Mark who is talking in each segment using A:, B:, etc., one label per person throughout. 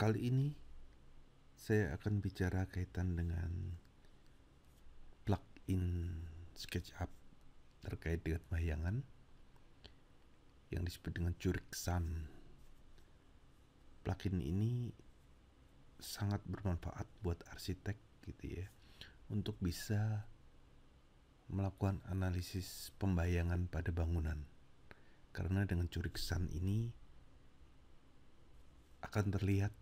A: Kali ini saya akan bicara kaitan dengan plugin SketchUp terkait dengan bayangan yang disebut dengan Curik Sun. Plugin ini sangat bermanfaat buat arsitek gitu ya untuk bisa melakukan analisis pembayangan pada bangunan. Karena dengan Curik ini akan terlihat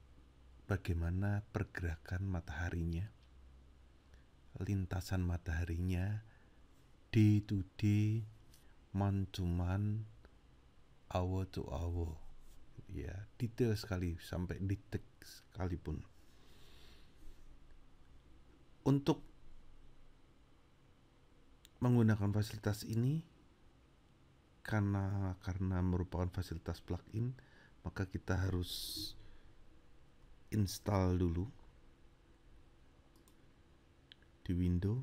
A: bagaimana pergerakan mataharinya, lintasan mataharinya, day to day, month to month, hour to hour. Ya, detail sekali sampai detik sekalipun. Untuk menggunakan fasilitas ini karena karena merupakan fasilitas plugin, maka kita harus install dulu di window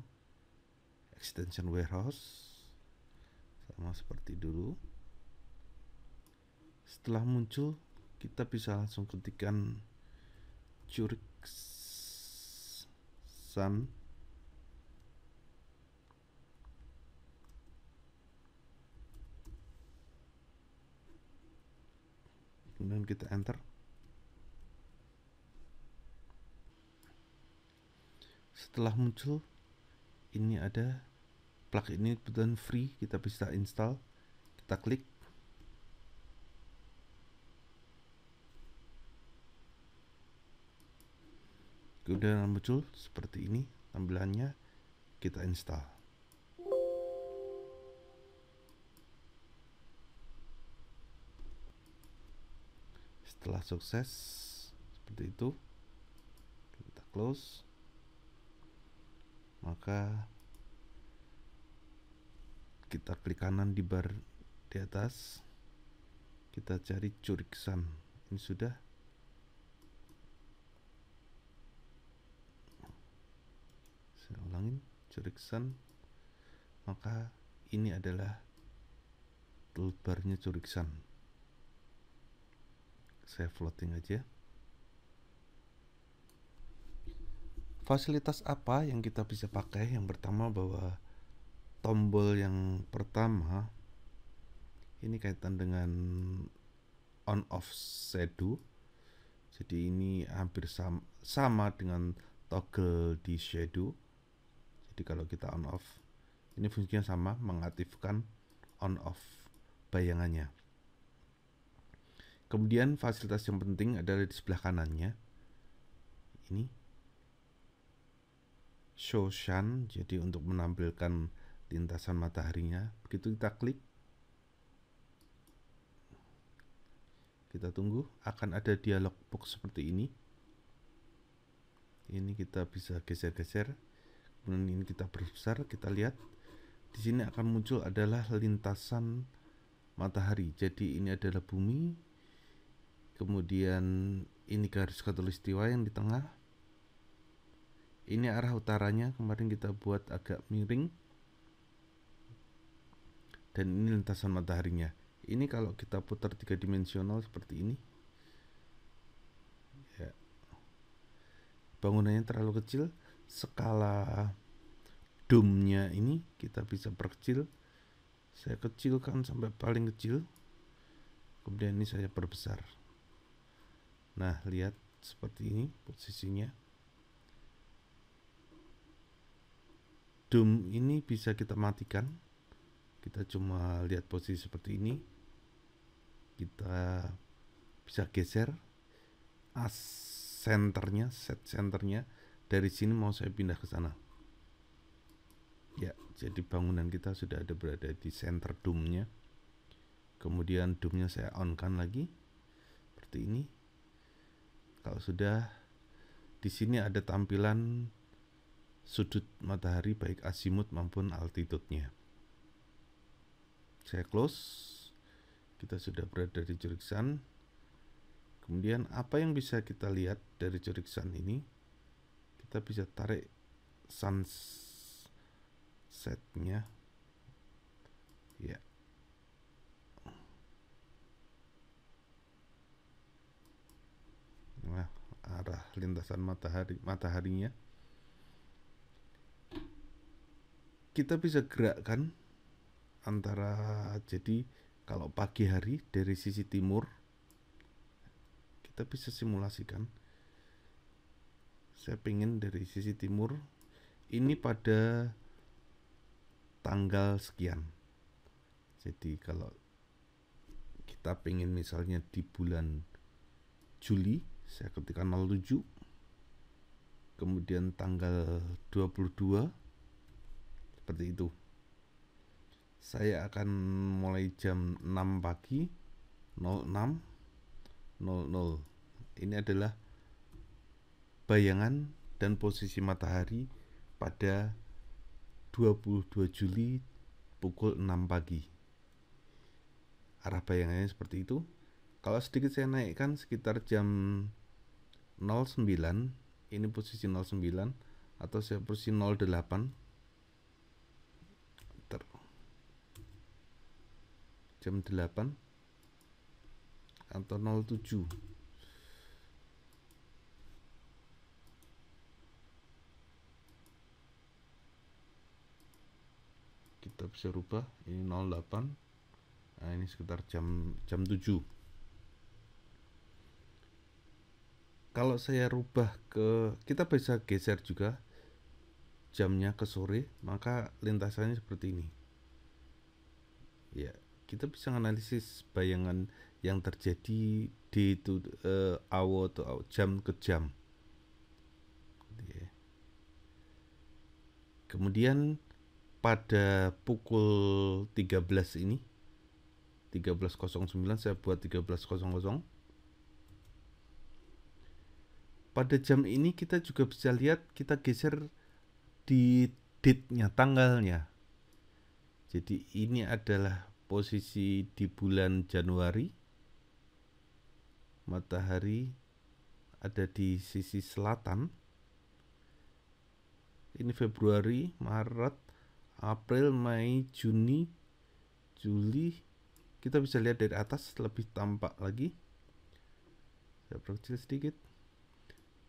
A: extension warehouse sama seperti dulu setelah muncul kita bisa langsung ketikkan curik sun kemudian kita enter setelah muncul ini ada plug ini kebetulan free kita bisa install kita klik kemudian muncul seperti ini tampilannya kita install setelah sukses seperti itu kita close maka kita klik kanan di bar di atas kita cari curiksan ini sudah saya ulangin curiksan maka ini adalah toolbarnya curiksan saya floating aja fasilitas apa yang kita bisa pakai yang pertama bahwa tombol yang pertama ini kaitan dengan on off shadow jadi ini hampir sama, sama dengan toggle di shadow jadi kalau kita on off ini fungsinya sama mengaktifkan on off bayangannya kemudian fasilitas yang penting adalah di sebelah kanannya ini Shoshan jadi untuk menampilkan lintasan mataharinya begitu kita klik kita tunggu akan ada dialog box seperti ini ini kita bisa geser-geser kemudian ini kita berbesar kita lihat di sini akan muncul adalah lintasan matahari jadi ini adalah bumi kemudian ini garis katulistiwa yang di tengah ini arah utaranya kemarin kita buat agak miring dan ini lintasan mataharinya ini kalau kita putar tiga dimensional seperti ini ya. bangunannya terlalu kecil skala domnya ini kita bisa perkecil saya kecilkan sampai paling kecil kemudian ini saya perbesar nah lihat seperti ini posisinya Doom ini bisa kita matikan kita cuma lihat posisi seperti ini kita bisa geser as centernya set centernya dari sini mau saya pindah ke sana ya jadi bangunan kita sudah ada berada di center Doomnya. kemudian Doomnya saya on kan lagi seperti ini kalau sudah di sini ada tampilan sudut matahari baik azimut maupun altitudenya. Saya close. Kita sudah berada di jurik Kemudian apa yang bisa kita lihat dari jurik ini? Kita bisa tarik sunsetnya. Ya. Nah, arah lintasan matahari mataharinya kita bisa gerakkan antara jadi kalau pagi hari dari sisi timur kita bisa simulasikan saya pingin dari sisi timur ini pada tanggal sekian jadi kalau kita pingin misalnya di bulan Juli saya ketikkan 07 kemudian tanggal 22 seperti itu saya akan mulai jam 6 pagi 06 00 ini adalah bayangan dan posisi matahari pada 22 Juli pukul 6 pagi arah bayangannya seperti itu kalau sedikit saya naikkan sekitar jam 09 ini posisi 09 atau saya posisi 08 jam 8 atau 07 kita bisa rubah ini 08 nah ini sekitar jam jam 7 kalau saya rubah ke kita bisa geser juga jamnya ke sore maka lintasannya seperti ini ya yeah kita bisa analisis bayangan yang terjadi di itu uh, eh, awo atau jam ke jam. Gitu ya. Kemudian pada pukul 13 ini 13.09 saya buat 13.00 pada jam ini kita juga bisa lihat kita geser di date-nya tanggalnya jadi ini adalah posisi di bulan Januari matahari ada di sisi selatan ini Februari, Maret, April, Mei, Juni, Juli kita bisa lihat dari atas lebih tampak lagi saya perkecil sedikit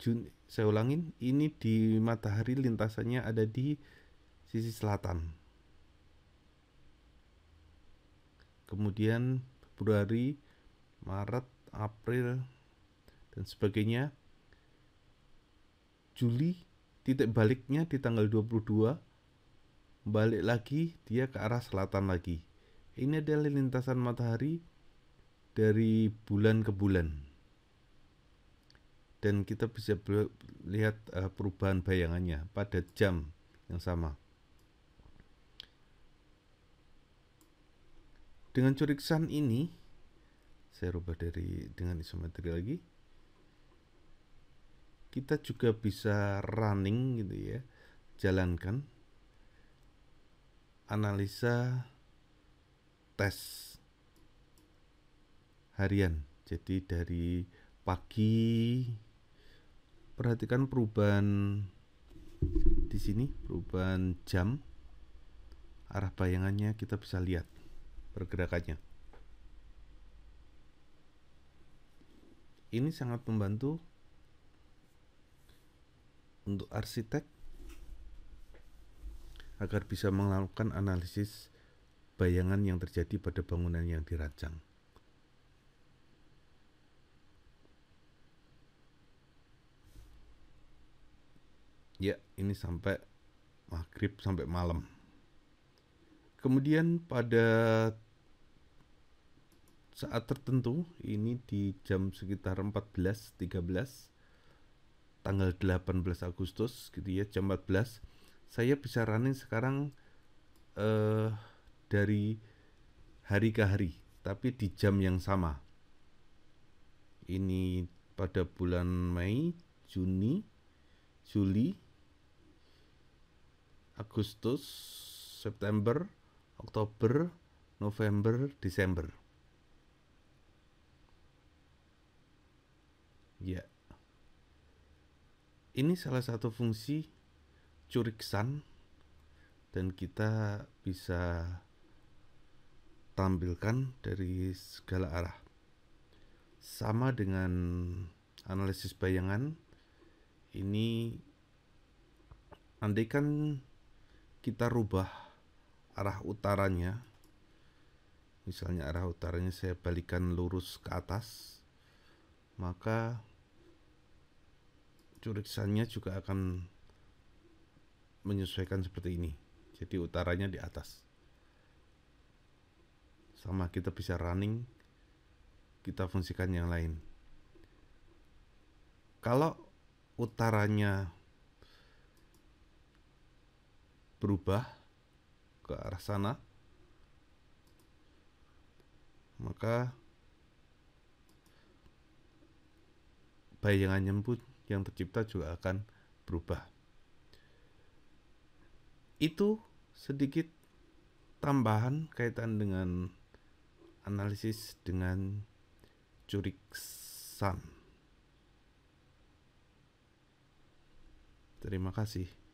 A: Juni, saya ulangin ini di matahari lintasannya ada di sisi selatan kemudian Februari, Maret, April, dan sebagainya. Juli titik baliknya di tanggal 22 balik lagi dia ke arah selatan lagi. Ini adalah lintasan matahari dari bulan ke bulan. Dan kita bisa lihat eh, perubahan bayangannya pada jam yang sama. Dengan curiksan ini, saya rubah dari dengan isometri lagi. Kita juga bisa running gitu ya, jalankan analisa tes harian. Jadi dari pagi perhatikan perubahan di sini perubahan jam arah bayangannya kita bisa lihat pergerakannya. Ini sangat membantu untuk arsitek agar bisa melakukan analisis bayangan yang terjadi pada bangunan yang dirancang. Ya, ini sampai maghrib sampai malam. Kemudian pada saat tertentu ini di jam sekitar 14.13 tanggal 18 Agustus gitu ya jam 14 saya bisa running sekarang eh, dari hari ke hari tapi di jam yang sama ini pada bulan Mei Juni Juli Agustus September Oktober November Desember Ya. Ini salah satu fungsi curiksan dan kita bisa tampilkan dari segala arah. Sama dengan analisis bayangan, ini andaikan kita rubah arah utaranya, misalnya arah utaranya saya balikan lurus ke atas, maka curiksannya juga akan menyesuaikan seperti ini jadi utaranya di atas sama kita bisa running kita fungsikan yang lain kalau utaranya berubah ke arah sana maka bayangannya pun yang tercipta juga akan berubah. Itu sedikit tambahan kaitan dengan analisis dengan curiksan. Terima kasih.